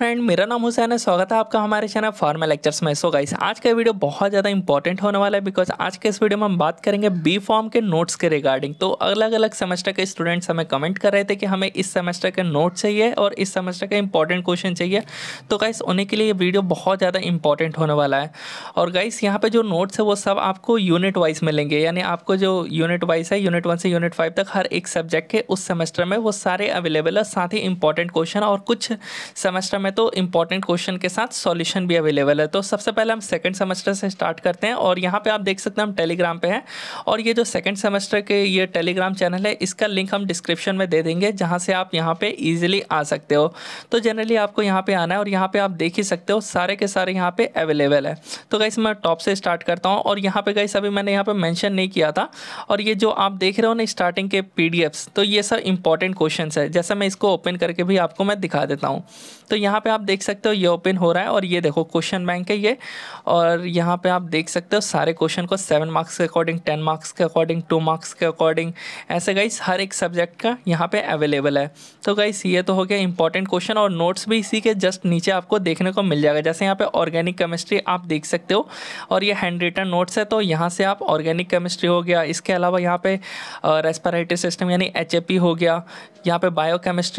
friend मेरा नाम हुसैन है स्वागत है आपका हमारे चैनल फार्मा लेक्चर्स में सो गाइस आज का वीडियो बहुत ज़्यादा इंपॉर्टेंट होने वाला है बिकॉज आज के इस वीडियो में हम बात करेंगे बी फॉर्म के नोट्स के रिगार्डिंग तो अलग अलग सेमेस्टर के स्टूडेंट्स हमें कमेंट कर रहे थे कि हमें इस सेमेस्टर के नोट चाहिए और इस सेमेस्टर का इंपॉर्टेंट क्वेश्चन चाहिए तो गाइस उन्हीं के लिए ये वीडियो बहुत ज़्यादा इंपॉर्टेंट होने वाला है और गाइस यहाँ पर जो नोट्स है वो सब आपको यूनिट वाइज मिलेंगे यानी आपको जो यूनिट वाइज है यूनिट वन से यूनिट फाइव तक हर एक सब्जेक्ट के उस सेमेस्टर में वो सारे अवेलेबल है साथ ही इंपॉर्टेंट क्वेश्चन और कुछ सेमेस्टर में में तो इंपॉर्टेंट क्वेश्चन के साथ सॉल्यूशन भी अवेलेबल है तो सबसे पहले हम सेकंड सेमेस्टर से स्टार्ट करते हैं और यहाँ पे आप देख सकते हैं हम टेलीग्राम पे हैं और ये जो सेकंड सेमेस्टर के ये टेलीग्राम चैनल है इसका लिंक हम डिस्क्रिप्शन में दे देंगे जहाँ से आप यहाँ पर ईजिली आ सकते हो तो जनरली आपको यहाँ पर आना है और यहाँ पर आप देख ही सकते हो सारे के सारे यहाँ पे अवेलेबल है तो गाइस मैं टॉप से स्टार्ट करता हूँ और यहाँ पर गाइस अभी मैंने यहाँ पर मैंशन नहीं किया था और ये जो आप देख रहे हो ना स्टार्टिंग के पी तो ये सब इंपॉर्टेंट क्वेश्चन है जैसे मैं इसको ओपन करके भी आपको मैं दिखा देता हूँ तो यहाँ पे आप देख सकते हो ये ओपन हो रहा है और ये देखो क्वेश्चन बैंक है ये और यहाँ पे आप देख सकते हो सारे क्वेश्चन को सेवन मार्क्स के अकॉर्डिंग टेन मार्क्स के अकॉर्डिंग टू मार्क्स के अकॉर्डिंग ऐसे गाइस हर एक सब्जेक्ट का यहाँ पे अवेलेबल है तो गाइस ये तो हो गया इंपॉर्टेंट क्वेश्चन और नोट्स भी इसी के जस्ट नीचे आपको देखने को मिल जाएगा जैसे यहाँ पर ऑर्गेनिक केमिस्ट्री आप देख सकते हो और ये हैंड रिटन नोट्स है तो यहाँ से आप ऑर्गेनिक केमिस्ट्री हो गया इसके अलावा यहाँ पर रेस्पायरेटरी सिस्टम यानी एच हो गया यहाँ पर बायो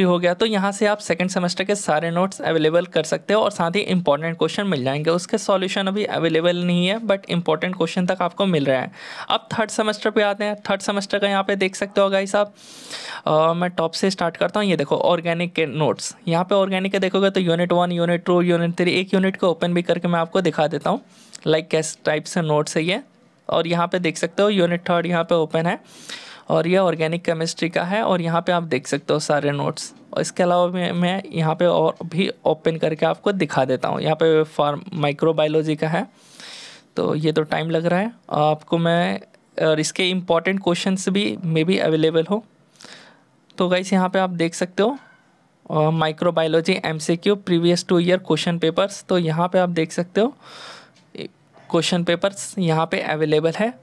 हो गया तो यहाँ से आप सेकेंड सेमेस्टर के सारे नोट्स अवेलेबल कर सकते हो और साथ ही इंपॉर्टेंट क्वेश्चन मिल जाएंगे उसके सॉल्यूशन अभी अवेलेबल नहीं है बट इंपॉर्टेंट क्वेश्चन तक आपको मिल रहा है अब थर्ड सेमेस्टर पे आते हैं थर्ड सेमेस्टर का यहाँ पे देख सकते हो गाई साहब मैं टॉप से स्टार्ट करता हूँ ये देखो ऑर्गेनिक के नोट्स यहाँ पर ऑर्गेनिक के देखोगे तो unit one unit two unit three एक यूनिट को ओपन भी करके मैं आपको दिखा देता हूँ लाइक कैस टाइप से नोट्स है ये और यहाँ पर देख सकते हो यूनिट थर्ड यहाँ पर ओपन है और ये ऑर्गेनिक केमिस्ट्री का है और यहाँ पे आप देख सकते हो सारे नोट्स और इसके अलावा मैं मैं यहाँ पे और भी ओपन करके आपको दिखा देता हूँ यहाँ पे फार्म माइक्रोबायोलॉजी का है तो ये तो टाइम लग रहा है आपको मैं और इसके इम्पॉर्टेंट क्वेश्चन भी मे भी अवेलेबल हो तो गाइस यहाँ पर आप देख सकते हो microbiology M C Q previous two year question papers तो यहाँ पर आप देख सकते हो क्वेश्चन पेपर्स यहाँ पे अवेलेबल है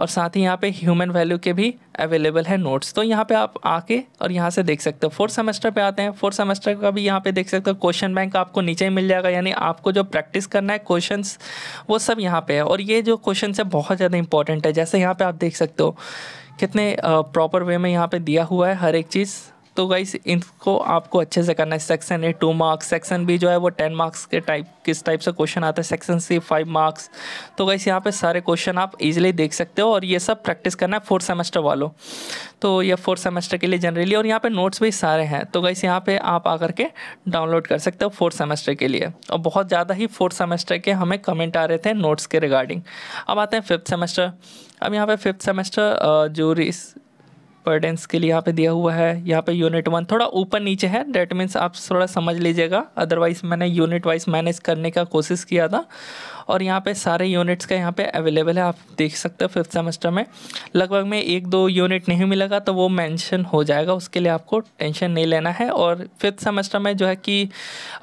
और साथ ही यहाँ पे ह्यूमन वैल्यू के भी अवेलेबल है नोट्स तो यहाँ पे आप आके और यहाँ से देख सकते हो फोर्थ सेमेस्टर पे आते हैं फोर्थ सेमेस्टर का भी यहाँ पे देख सकते हो क्वेश्चन बैंक आपको नीचे ही मिल जाएगा यानी आपको जो प्रैक्टिस करना है क्वेश्चन वो सब यहाँ पे है और ये जो क्वेश्चन है बहुत ज़्यादा इंपॉर्टेंट है जैसे यहाँ पर आप देख सकते हो कितने प्रॉपर वे में यहाँ पर दिया हुआ है हर एक चीज़ तो गाइस इनको आपको अच्छे से करना है section A two marks section B जो है वो टेन मार्क्स के टाइप किस टाइप से क्वेश्चन आता है सेक्शन सी फाइव मार्क्स तो गाइस यहाँ पे सारे क्वेश्चन आप इजीली देख सकते हो और ये सब प्रैक्टिस करना है फोर्थ सेमेस्टर वालों तो ये फोर्थ सेमेस्टर के लिए जनरली और यहाँ पर नोट्स भी सारे हैं तो गाइस यहाँ पर आप आकर के डाउनलोड कर सकते हो फोर्थ सेमेस्टर के लिए और बहुत ज़्यादा ही फोर्थ सेमेस्टर के हमें कमेंट आ रहे थे नोट्स के रिगार्डिंग अब आते हैं फिफ्थ सेमेस्टर अब यहाँ पे फिफ्थ सेमेस्टर जो पर के लिए यहाँ पे दिया हुआ है यहाँ पे यूनिट वन थोड़ा ऊपर नीचे है डेट मीन्स आप थोड़ा समझ लीजिएगा अदरवाइज मैंने यूनिट वाइज मैनेज करने का कोशिश किया था और यहाँ पे सारे यूनिट्स का यहाँ पे अवेलेबल है आप देख सकते हो फिफ्थ सेमेस्टर में लगभग में एक दो यूनिट नहीं मिलेगा तो वो मैंशन हो जाएगा उसके लिए आपको टेंशन नहीं लेना है और फिफ्थ सेमेस्टर में जो है कि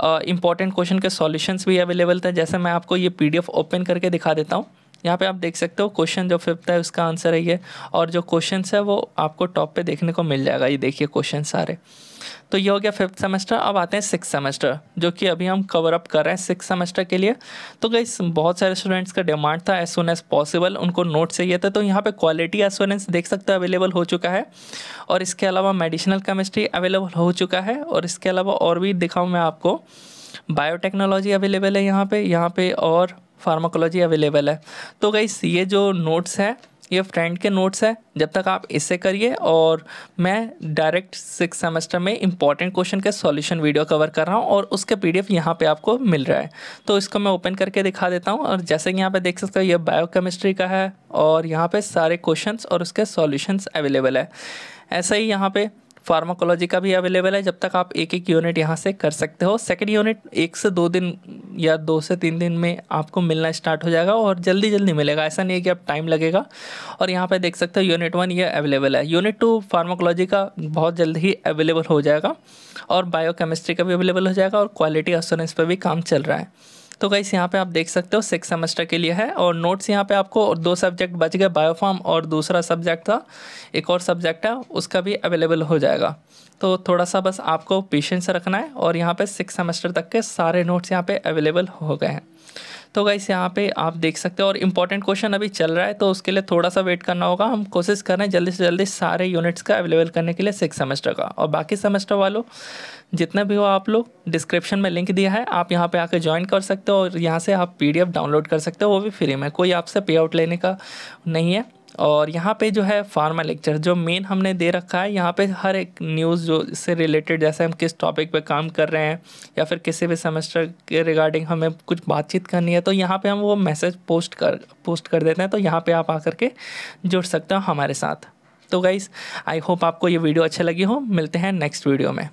इंपॉर्टेंट क्वेश्चन के सॉल्यूशंस भी अवेलेबल थे जैसे मैं आपको ये पीडीएफ ओपन करके दिखा देता हूँ यहाँ पे आप देख सकते हो क्वेश्चन जो फिफ्थ है उसका आंसर है ये और जो क्वेश्चन है वो आपको टॉप पे देखने को मिल जाएगा ये देखिए क्वेश्चन सारे तो ये हो गया फिफ्थ सेमेस्टर अब आते हैं सिक्स सेमेस्टर जो कि अभी हम कवर अप कर रहे हैं सिक्स सेमेस्टर के लिए तो गई बहुत सारे स्टूडेंट्स का डिमांड था एज सुन एज पॉसिबल उनको नोट चाहिए था तो यहाँ पे क्वालिटी एसोरेंस देख सकते हो अवेलेबल हो चुका है और इसके अलावा मेडिसिनल केमिस्ट्री अवेलेबल हो चुका है और इसके अलावा और भी दिखाऊँ मैं आपको बायोटेक्नोलॉजी अवेलेबल है यहाँ पे यहाँ पे और फार्माकोलॉजी अवेलेबल है तो गई ये जो नोट्स हैं ये फ्रेंड के नोट्स हैं जब तक आप इसे करिए और मैं डायरेक्ट सिक्स सेमेस्टर में इंपॉर्टेंट क्वेश्चन के सॉल्यूशन वीडियो कवर कर रहा हूँ और उसके पीडीएफ यहाँ पर आपको मिल रहा है तो इसको मैं ओपन करके दिखा देता हूँ और जैसे कि यहाँ पे देख सकते हो ये बायोकेमिस्ट्री का है और यहाँ पे सारे क्वेश्चन और उसके सॉल्यूशन अवेलेबल है ऐसा ही यहाँ पर फार्माकोलॉजी का भी अवेलेबल है जब तक आप एक एक यूनिट यहाँ से कर सकते हो सेकेंड यूनिट एक से दो दिन या दो से तीन दिन में आपको मिलना स्टार्ट हो जाएगा और जल्दी जल्दी मिलेगा ऐसा नहीं है कि आप टाइम लगेगा और यहाँ पर देख सकते हो यूनिट वन ये अवेलेबल है यूनिट टू फार्माकोलॉजी का बहुत जल्द ही अवेलेबल हो जाएगा और बायोकेमिस्ट्री का भी अवेलेबल हो जाएगा और क्वालिटी एश्योरेंस पर भी काम चल रहा है तो गाइस यहाँ पे आप देख सकते हो सिक्स सेमेस्टर के लिए है और नोट्स यहाँ पे आपको दो सब्जेक्ट बच गए बायोफार्म और दूसरा सब्जेक्ट था एक और सब्जेक्ट है उसका भी अवेलेबल हो जाएगा तो थोड़ा सा बस आपको पेशेंस रखना है और यहाँ पे सिक्स सेमेस्टर तक के सारे नोट्स यहाँ पे अवेलेबल हो गए हैं तो गाइस यहाँ पे आप देख सकते हो और इम्पॉर्टेंट क्वेश्चन अभी चल रहा है तो उसके लिए थोड़ा सा वेट करना होगा हम कोशिश कर रहे हैं जल्दी से जल्दी सारे यूनिट्स का अवेलेबल करने के लिए सिक्स सेमेस्टर का और बाकी सेमेस्टर वालों जितना भी हो आप लोग डिस्क्रिप्शन में लिंक दिया है आप यहाँ पे आके ज्वाइन कर सकते हो और यहाँ से आप पीडीएफ डाउनलोड कर सकते हो वो भी फ्री में कोई आपसे पे आउट लेने का नहीं है और यहाँ पे जो है फार्मा लेक्चर जो मेन हमने दे रखा है यहाँ पे हर एक न्यूज़ जो इससे रिलेटेड जैसे हम किस टॉपिक पे काम कर रहे हैं या फिर किसी भी सेमेस्टर के रिगार्डिंग हमें कुछ बातचीत करनी है तो यहाँ पे हम वो मैसेज पोस्ट कर पोस्ट कर देते हैं तो यहाँ पे आप आकर के जुड़ सकते हो हमारे साथ तो गाइज़ आई होप आपको ये वीडियो अच्छी लगी हो मिलते हैं नेक्स्ट वीडियो में